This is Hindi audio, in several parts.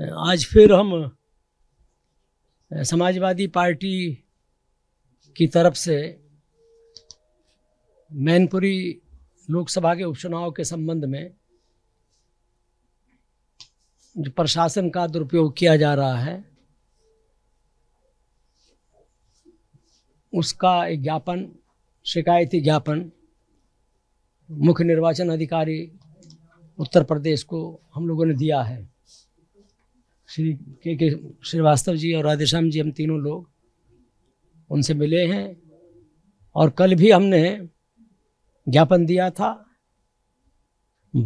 आज फिर हम समाजवादी पार्टी की तरफ से मैनपुरी लोकसभा के उपचुनाव के संबंध में जो प्रशासन का दुरुपयोग किया जा रहा है उसका एक ज्ञापन शिकायती ज्ञापन मुख्य निर्वाचन अधिकारी उत्तर प्रदेश को हम लोगों ने दिया है श्री के के श्रीवास्तव जी और राधेश्याम जी हम तीनों लोग उनसे मिले हैं और कल भी हमने ज्ञापन दिया था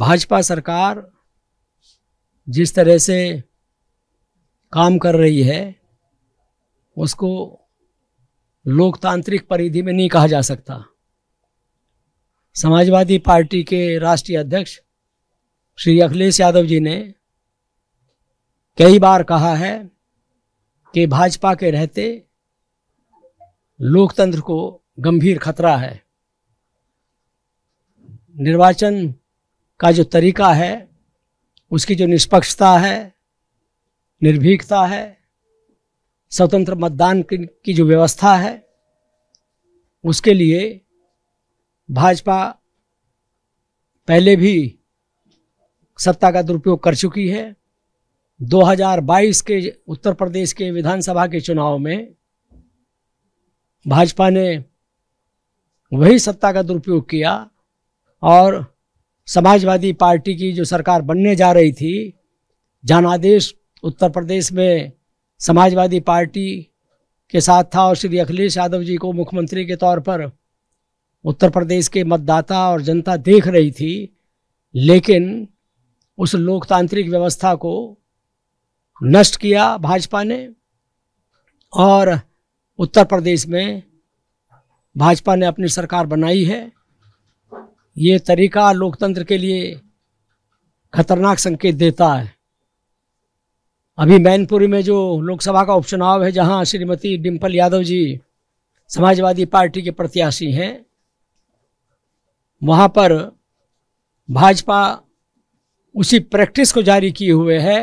भाजपा सरकार जिस तरह से काम कर रही है उसको लोकतांत्रिक परिधि में नहीं कहा जा सकता समाजवादी पार्टी के राष्ट्रीय अध्यक्ष श्री अखिलेश यादव जी ने कई बार कहा है कि भाजपा के रहते लोकतंत्र को गंभीर खतरा है निर्वाचन का जो तरीका है उसकी जो निष्पक्षता है निर्भीकता है स्वतंत्र मतदान की जो व्यवस्था है उसके लिए भाजपा पहले भी सत्ता का दुरुपयोग कर चुकी है 2022 के उत्तर प्रदेश के विधानसभा के चुनाव में भाजपा ने वही सत्ता का दुरुपयोग किया और समाजवादी पार्टी की जो सरकार बनने जा रही थी जनादेश उत्तर प्रदेश में समाजवादी पार्टी के साथ था और श्री अखिलेश यादव जी को मुख्यमंत्री के तौर पर उत्तर प्रदेश के मतदाता और जनता देख रही थी लेकिन उस लोकतांत्रिक व्यवस्था को नष्ट किया भाजपा ने और उत्तर प्रदेश में भाजपा ने अपनी सरकार बनाई है ये तरीका लोकतंत्र के लिए खतरनाक संकेत देता है अभी मैनपुरी में जो लोकसभा का उपचुनाव है जहां श्रीमती डिम्पल यादव जी समाजवादी पार्टी के प्रत्याशी हैं वहां पर भाजपा उसी प्रैक्टिस को जारी किए हुए है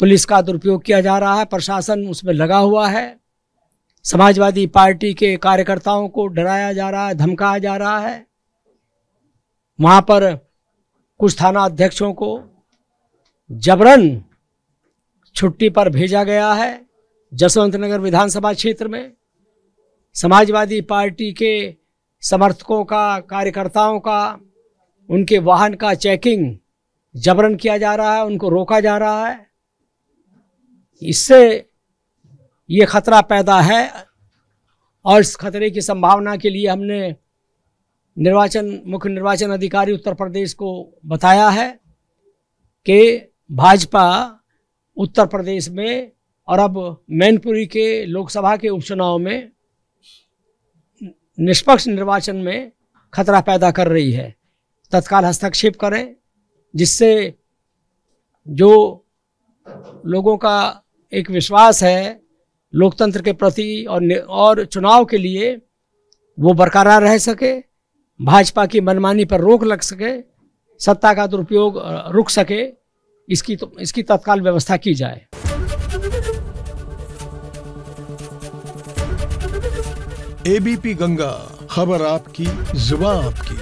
पुलिस का दुरुपयोग किया जा रहा है प्रशासन उसमें लगा हुआ है समाजवादी पार्टी के कार्यकर्ताओं को डराया जा रहा है धमकाया जा रहा है वहाँ पर कुछ थाना अध्यक्षों को जबरन छुट्टी पर भेजा गया है जसवंत नगर विधानसभा क्षेत्र में समाजवादी पार्टी के समर्थकों का कार्यकर्ताओं का उनके वाहन का चेकिंग जबरन किया जा रहा है उनको रोका जा रहा है इससे ये खतरा पैदा है और इस खतरे की संभावना के लिए हमने निर्वाचन मुख्य निर्वाचन अधिकारी उत्तर प्रदेश को बताया है कि भाजपा उत्तर प्रदेश में और अब मैनपुरी के लोकसभा के उपचुनाव में निष्पक्ष निर्वाचन में खतरा पैदा कर रही है तत्काल हस्तक्षेप करें जिससे जो लोगों का एक विश्वास है लोकतंत्र के प्रति और और चुनाव के लिए वो बरकरार रह सके भाजपा की मनमानी पर रोक लग सके सत्ता का दुरुपयोग रुक सके इसकी तो, इसकी तत्काल व्यवस्था की जाए एबीपी गंगा खबर आपकी जुबा आपकी